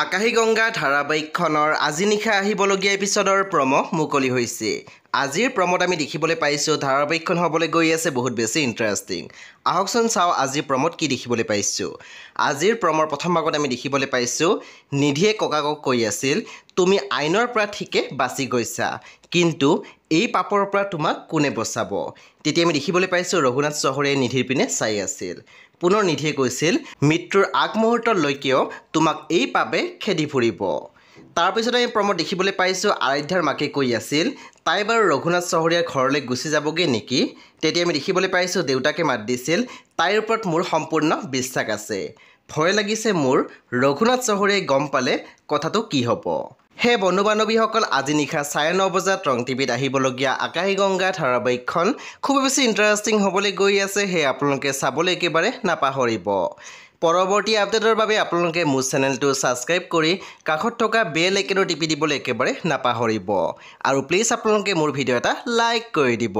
আকাশী গংগা ধাৰাবাহিকখনৰ আজি নিশা আহিবলগীয়া এপিছডৰ প্ৰম' মুকলি হৈছে আজিৰ প্ৰম'ত আমি দেখিবলৈ পাইছোঁ ধাৰাবাহিকখন হ'বলৈ গৈ আছে বহুত বেছি ইণ্টাৰেষ্টিং আহকচোন চাওঁ আজিৰ প্ৰম'ত কি দেখিবলৈ পাইছোঁ আজিৰ প্ৰম'ৰ প্ৰথম ভাগত আমি দেখিবলৈ পাইছোঁ নিধিয়ে ককাকক কৈ আছিল তুমি আইনৰ পৰা ঠিকে বাচি গৈছা কিন্তু এই পাপৰ পৰা তোমাক কোনে বচাব তেতিয়া আমি দেখিবলৈ পাইছোঁ ৰঘুনাথ চহৰে নিধিৰ পিনে চাই আছিল পুনৰ নিধিয়ে কৈছিল মৃত্যুৰ আগমুহূৰ্তলৈকেও তোমাক এই পাবে খেদি ফুৰিব তাৰপিছতে আমি প্ৰমোদ দেখিবলৈ পাইছোঁ আৰাধ্যাৰ মাকে কৈ আছিল তাই বাৰু ৰঘুনাথ চহৰীয়া ঘৰলৈ গুচি যাবগৈ নেকি তেতিয়া আমি দেখিবলৈ পাইছোঁ দেউতাকে মাত দিছিল তাইৰ ওপৰত মোৰ সম্পূৰ্ণ বিশ্বাস আছে ভয় লাগিছে মোৰ ৰঘুনাথ চহৰীয়াই গম পালে কথাটো কি হ'ব সেয়ে বন্ধু বান্ধৱীসকল আজি নিশা চাৰে ন বজাত ৰং টিভিত আহিবলগীয়া আকাশী গংগা ধাৰাবাহিকখন খুব বেছি ইণ্টাৰেষ্টিং হ'বলৈ গৈ আছে সেয়ে আপোনালোকে চাবলৈ একেবাৰে নাপাহৰিব পৰৱৰ্তী আপডেটৰ বাবে আপোনালোকে মোৰ চেনেলটো ছাবস্ক্ৰাইব কৰি কাষত থকা বেল একেটো টিপি দিবলৈ একেবাৰে নাপাহৰিব আৰু প্লিজ আপোনালোকে মোৰ ভিডিঅ' এটা লাইক কৰি দিব